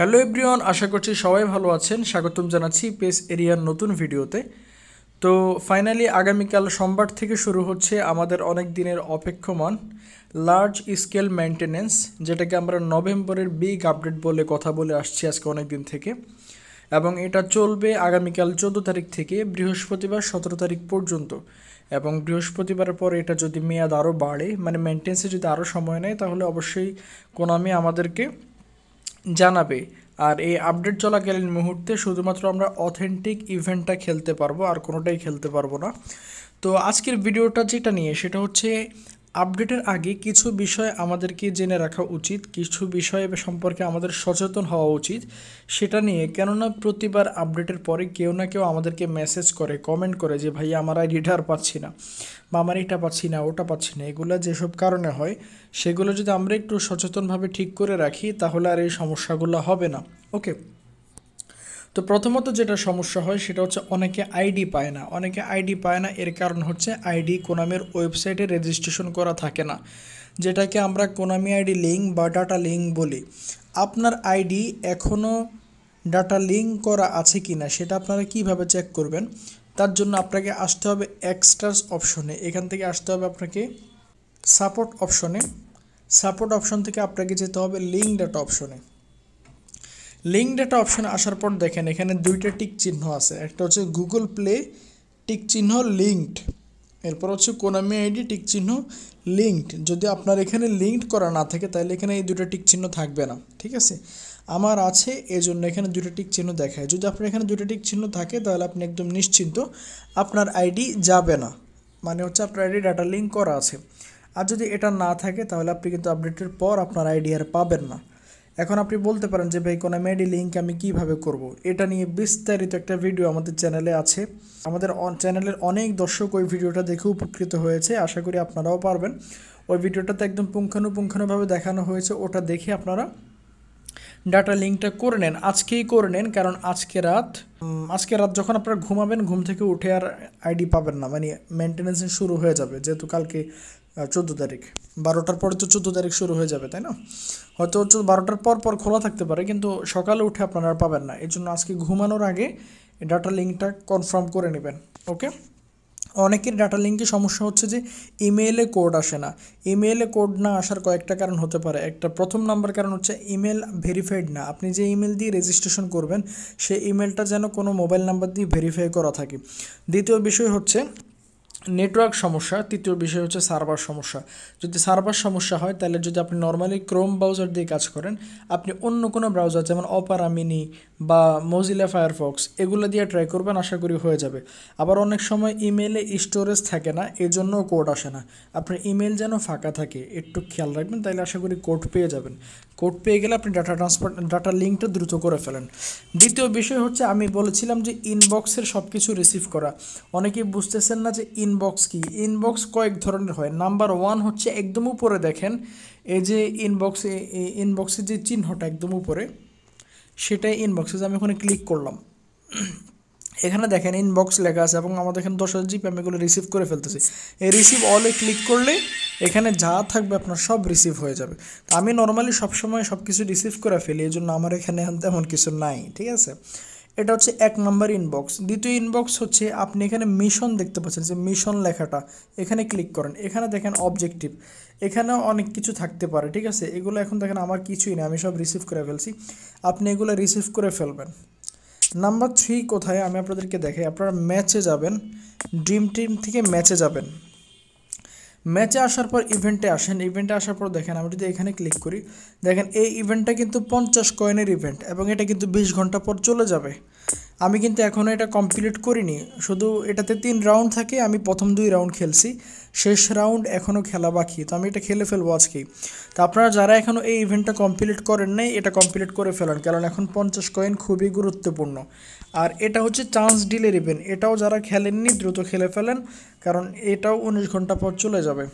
Hello everyone আশা করছি সবাই ভালো আছেন স্বাগতম জানাচ্ছি পেস এরিয়ার নতুন ভিডিওতে তো ফাইনালি আগামীকাল সোমবার থেকে শুরু হচ্ছে আমাদের অনেক দিনের অপেক্ষমান লার্জ স্কেল মেনটেন্যান্স যেটাকে আমরা নভেম্বরের বিগ আপডেট বলে কথা বলে আসছি আজকে অনেক দিন থেকে এবং এটা চলবে আগামীকাল চোদ্দো তারিখ থেকে বৃহস্পতিবার সতেরো তারিখ পর্যন্ত এবং বৃহস্পতিবারের পর এটা যদি মেয়াদ আরও বাড়ে মানে মেনটেন্সে যদি আরও সময় নেয় তাহলে অবশ্যই কোনামি আমাদেরকে জানাবে আর এই আপডেট চলাকালীন মুহূর্তে শুধুমাত্র আমরা অথেন্টিক ইভেন্টটা খেলতে পারবো আর কোনোটাই খেলতে পারবো না তো আজকের ভিডিওটা যেটা নিয়ে সেটা হচ্ছে আপডেটের আগে কিছু বিষয় আমাদেরকে জেনে রাখা উচিত কিছু বিষয় সম্পর্কে আমাদের সচেতন হওয়া উচিত সেটা নিয়ে কেননা প্রতিবার আপডেটের পরে কেউ না কেউ আমাদেরকে মেসেজ করে কমেন্ট করে যে ভাই আমার আইডিটা আর পাচ্ছি না বা আমার এটা পাচ্ছি না ওটা পাচ্ছি না এগুলো যেসব কারণে হয় সেগুলো যদি আমরা একটু সচেতনভাবে ঠিক করে রাখি তাহলে আর এই সমস্যাগুলো হবে না ওকে তো প্রথমত যেটা সমস্যা হয় সেটা হচ্ছে অনেকে আইডি পায় না অনেকে আইডি পায় না এর কারণ হচ্ছে আইডি কোনামের ওয়েবসাইটে রেজিস্ট্রেশন করা থাকে না যেটাকে আমরা কোনামি আইডি লিঙ্ক বা ডাটা লিঙ্ক বলি আপনার আইডি এখনও ডাটা লিঙ্ক করা আছে কি না সেটা আপনারা কিভাবে চেক করবেন তার জন্য আপনাকে আসতে হবে এক্সট্রাস অপশনে এখান থেকে আসতে হবে আপনাকে সাপোর্ট অপশনে সাপোর্ট অপশন থেকে আপনাকে যেতে হবে লিঙ্ক ডাটা অপশনে লিঙ্ক ডেটা অপশন আসার পর দেখেন এখানে দুইটা টিক চিহ্ন আছে একটা হচ্ছে গুগল প্লে টিক চিহ্ন লিঙ্কড এরপর হচ্ছে কোনামি আইডি টিক চিহ্ন লিঙ্কড যদি আপনার এখানে লিঙ্কড করা না থাকে তাহলে এখানে এই দুটো টিক চিহ্ন থাকবে না ঠিক আছে আমার আছে এজন্য এখানে দুটো টিক চিহ্ন দেখায় যদি আপনার এখানে দুটো টিক চিহ্ন থাকে তাহলে আপনি একদম নিশ্চিন্ত আপনার আইডি যাবে না মানে হচ্ছে আপনার আইডি ডাটা লিঙ্ক করা আছে আর যদি এটা না থাকে তাহলে আপনি কিন্তু আপডেটের পর আপনার আইডি আর পাবেন না এখন আপনি বলতে পারেন যে ভাই কোনো মেডি লিঙ্ক আমি কিভাবে করব। এটা নিয়ে বিস্তারিত একটা ভিডিও আমাদের চ্যানেলে আছে আমাদের চ্যানেলের অনেক দর্শক ওই ভিডিওটা দেখে উপকৃত হয়েছে আশা করি আপনারাও পারবেন ওই ভিডিওটাতে একদম পুঙ্খানুপুঙ্খানুভাবে দেখানো হয়েছে ওটা দেখে আপনারা ডাটা লিঙ্কটা করে নেন আজকেই করে নেন কারণ আজকে রাত আজকে রাত যখন আপনারা ঘুমাবেন ঘুম থেকে উঠে আর আইডি পাবেন না মানে মেনটেন্স শুরু হয়ে যাবে যেহেতু কালকে চোদ্দো তারিখ বারোটার পরে তো চোদ্দো তারিখ শুরু হয়ে যাবে তাই না হয়তো চোদ্দ বারোটার পর পর খোলা থাকতে পারে কিন্তু সকালে উঠে আপনারা পাবেন না এর জন্য আজকে ঘুমানোর আগে ডাটা লিঙ্কটা কনফার্ম করে নেবেন ওকে অনেকের ডাটা লিঙ্কে সমস্যা হচ্ছে যে ইমেইলে কোড আসে না ইমেইলে কোড না আসার কয়েকটা কারণ হতে পারে একটা প্রথম নাম্বার কারণ হচ্ছে ইমেল ভেরিফাইড না আপনি যে ইমেল দিয়ে রেজিস্ট্রেশন করবেন সেই ইমেলটা যেন কোনো মোবাইল নাম্বার দিয়ে ভেরিফাই করা থাকে দ্বিতীয় বিষয় হচ্ছে নেটওয়ার্ক সমস্যা তৃতীয় বিষয় হচ্ছে সার্ভার সমস্যা যদি সার্ভার সমস্যা হয় তাহলে যদি আপনি নর্মালি ক্রোম ব্রাউজার দিয়ে কাজ করেন আপনি অন্য কোনো ব্রাউজার যেমন অপারা মিনি বা মজিলা ফায়ারফক্স এগুলো দিয়ে ট্রাই করবেন আশা করি হয়ে যাবে আবার অনেক সময় ইমেলে স্টোরেজ থাকে না এর জন্য কোড আসে না আপনার ইমেল যেন ফাঁকা থাকে একটু খেয়াল রাখবেন তাহলে আশা করি কোড পেয়ে যাবেন কোড পেয়ে গেলে আপনি ডাটা ট্রান্সফার ডাটা লিঙ্কটা দ্রুত করে ফেলেন দ্বিতীয় বিষয় হচ্ছে আমি বলেছিলাম যে ইনবক্সের সব কিছু রিসিভ করা অনেকেই বুঝতেছেন না যে ইন ইনবক্স কি ইনবক্স কয়েক ধরনের হয় নাম্বার ওয়ান হচ্ছে একদম উপরে দেখেন এই যে ইনবক্সে ইনবক্সের যে চিহ্নটা একদম উপরে সেটাই ইনবক্সে আমি ওখানে ক্লিক করলাম এখানে দেখেন ইনবক্স লেখা আছে এবং আমাদের এখানে দশ হাজার জিপি আমি এগুলো রিসিভ করে ফেলতেছি এই রিসিভ অলে ক্লিক করলে এখানে যা থাকবে আপনার সব রিসিভ হয়ে যাবে আমি নর্মালি সবসময় সব কিছু রিসিভ করে ফেলি এই জন্য আমার এখানে তেমন কিছু নাই ঠিক আছে এটা হচ্ছে এক নম্বর ইনবক্স দ্বিতীয় ইনবক্স হচ্ছে আপনি এখানে মিশন দেখতে পাচ্ছেন যে মিশন লেখাটা এখানে ক্লিক করেন এখানে দেখেন অবজেক্টিভ এখানেও অনেক কিছু থাকতে পারে ঠিক আছে এগুলো এখন দেখেন আমার কিছুই না আমি সব রিসিভ করে ফেলছি আপনি এগুলো রিসিভ করে ফেলবেন নাম্বার থ্রি কোথায় আমি আপনাদেরকে দেখাই আপনারা ম্যাচে যাবেন ড্রিম টিম থেকে ম্যাচে যাবেন ম্যাচে আসার পর ইভেন্টে আসেন ইভেন্টে আসার পর দেখেন আমি যদি এখানে ক্লিক করি দেখেন এই ইভেন্টটা কিন্তু পঞ্চাশ কয়েনের ইভেন্ট এবং এটা কিন্তু বিশ ঘন্টা পর চলে যাবে আমি কিন্তু এখনও এটা কমপ্লিট করিনি শুধু এটাতে তিন রাউন্ড থাকে আমি প্রথম দুই রাউন্ড খেলছি শেষ রাউন্ড এখনও খেলা বাকি তো আমি এটা খেলে ফেলবো আজকেই তো আপনারা যারা এখনও এই ইভেন্টটা কমপ্লিট করেন নাই এটা কমপ্লিট করে ফেলেন কারণ এখন পঞ্চাশ কয়েন খুবই গুরুত্বপূর্ণ আর এটা হচ্ছে চান্স ডিলের ইভেন্ট এটাও যারা খেলেননি দ্রুত খেলে ফেলেন কারণ এটাও উনিশ ঘন্টা পর চলে যাবে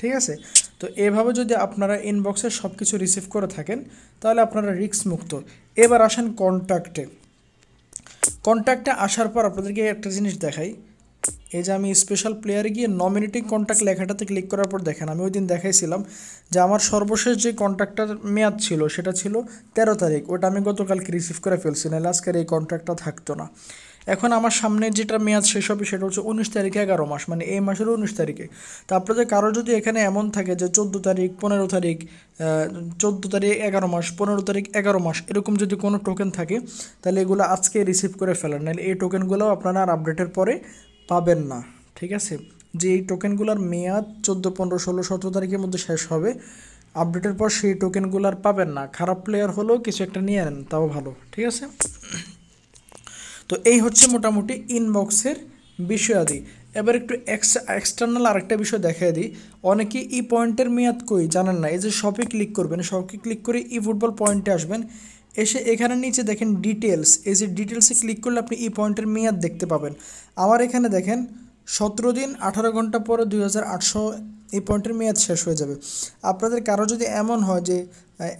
ঠিক আছে তো এভাবে যদি আপনারা ইনবক্সে সব কিছু রিসিভ করে থাকেন তাহলে আপনারা রিস্ক মুক্ত এবার আসেন কন্ট্যাক্টে কন্ট্যাক্টে আসার পর আপনাদেরকে একটা জিনিস দেখাই এই যে আমি স্পেশাল প্লেয়ারে গিয়ে নমিনেটিং কন্ট্যাক্ট লেখাটাতে ক্লিক করার পর দেখেন আমি ওই দিন দেখাইছিলাম যে আমার সর্বশেষ যে কন্ট্রাক্টটার মেয়াদ ছিল সেটা ছিল তেরো তারিখ ওটা আমি গতকালকে রিসিভ করে ফেলছি না আজকের এই কন্ট্রাক্টটা থাকতো না এখন আমার সামনে যেটা মেয়াদ শেষ হবে সেটা হচ্ছে উনিশ তারিখে এগারো মাস মানে এই মাসের উনিশ তারিখে তা আপনাদের কারো যদি এখানে এমন থাকে যে চোদ্দো তারিখ পনেরো তারিখ চোদ্দো তারিখ এগারো মাস পনেরো তারিখ এগারো মাস এরকম যদি কোনো টোকেন থাকে তাহলে এগুলো আজকে রিসিভ করে ফেলেন নাহলে এই টোকেনগুলো আপনারা আর আপডেটের পরে পাবেন না ঠিক আছে যে এই টোকেনগুলোর মেয়াদ চোদ্দো পনেরো ষোলো সতেরো তারিখের মধ্যে শেষ হবে আপডেটের পর সেই টোকেনগুলো আর পাবেন না খারাপ প্লেয়ার হলেও কিছু একটা নিয়ে নেন তাও ভালো ঠিক আছে তো এই হচ্ছে মোটামুটি ইনবক্সের বিষয়াদি এবার একটু এক্সট্রা এক্সটার্নাল আরেকটা বিষয় দেখাই দিই অনেকে ই পয়েন্টের মেয়াদ কই জানেন না এই যে শপে ক্লিক করবেন শপে ক্লিক করে ই ফুটবল পয়েন্টে আসবেন এসে এখানে নিচে দেখেন ডিটেলস এই যে ডিটেলসে ক্লিক করলে আপনি ই পয়েন্টের মেয়াদ দেখতে পাবেন আমার এখানে দেখেন সতেরো দিন আঠারো ঘন্টা পরে দুই এই পয়েন্টের মেয়াদ শেষ হয়ে যাবে আপনাদের কারো যদি এমন হয় যে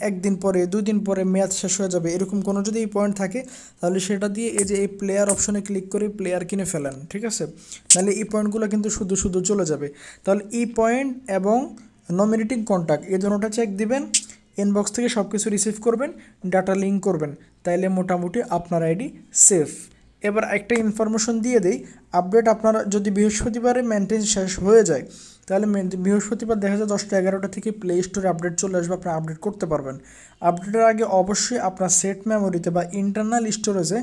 একদিন পরে দুই দিন পরে মেয়াদ শেষ হয়ে যাবে এরকম কোনো যদি এই পয়েন্ট থাকে তাহলে সেটা দিয়ে এই যে এই প্লেয়ার অপশনে ক্লিক করে প্লেয়ার কিনে ফেলেন ঠিক আছে তাহলে এই পয়েন্টগুলো কিন্তু শুধু শুধু চলে যাবে তাহলে এই পয়েন্ট এবং নমিনেটিং কন্ট্যাক্ট এই জন্যটা চেক দিবেন ইনবক্স থেকে সব কিছু রিসিভ করবেন ডাটা লিঙ্ক করবেন তাইলে মোটামুটি আপনার আইডি সেফ এবার একটা ইনফরমেশন দিয়ে দিই আপডেট আপনার যদি বৃহস্পতিবারে মেনটেন শেষ হয়ে যায় তাহলে বৃহস্পতিবার দেখা যায় দশটা এগারোটা থেকে প্লে স্টোরে আপডেট চলে আসবে আপনি আপডেট করতে পারবেন আপডেটের আগে অবশ্যই আপনার সেট মেমোরিতে বা ইন্টারনাল স্টোরেজে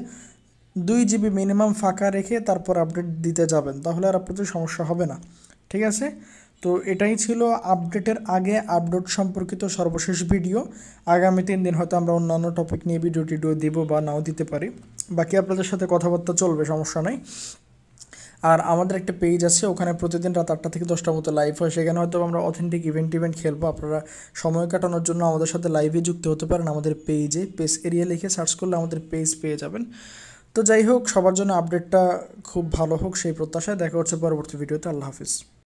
দুই জিবি মিনিমাম ফাঁকা রেখে তারপর আপডেট দিতে যাবেন তাহলে আর আপনাদের সমস্যা হবে না ঠিক আছে তো এটাই ছিল আপডেটের আগে আপডেট সম্পর্কিত সর্বশেষ ভিডিও আগামী তিন দিন হয়তো আমরা অন্যান্য টপিক নিয়ে ভিডিও টিডিও দেবো বা নাও দিতে পারি বাকি আপনাদের সাথে কথাবার্তা চলবে সমস্যা নাই আর আমাদের একটা পেজ আছে ওখানে প্রতিদিন রাত আটটা থেকে দশটার মতো লাইভ হয় সেখানে হয়তো আমরা অথেন্টিক ইভেন্ট ইভেন্ট খেলবো আপনারা সময় কাটানোর জন্য আমাদের সাথে লাইভে যুক্ত হতে পারেন আমাদের পেজে পেজ এরিয়া লিখে সার্চ করলে আমাদের পেজ পেয়ে যাবেন তো যাই হোক সবার জন্য আপডেটটা খুব ভালো হোক সেই প্রত্যাশায় দেখা হচ্ছে পরবর্তী ভিডিওতে আল্লাহ হাফিজ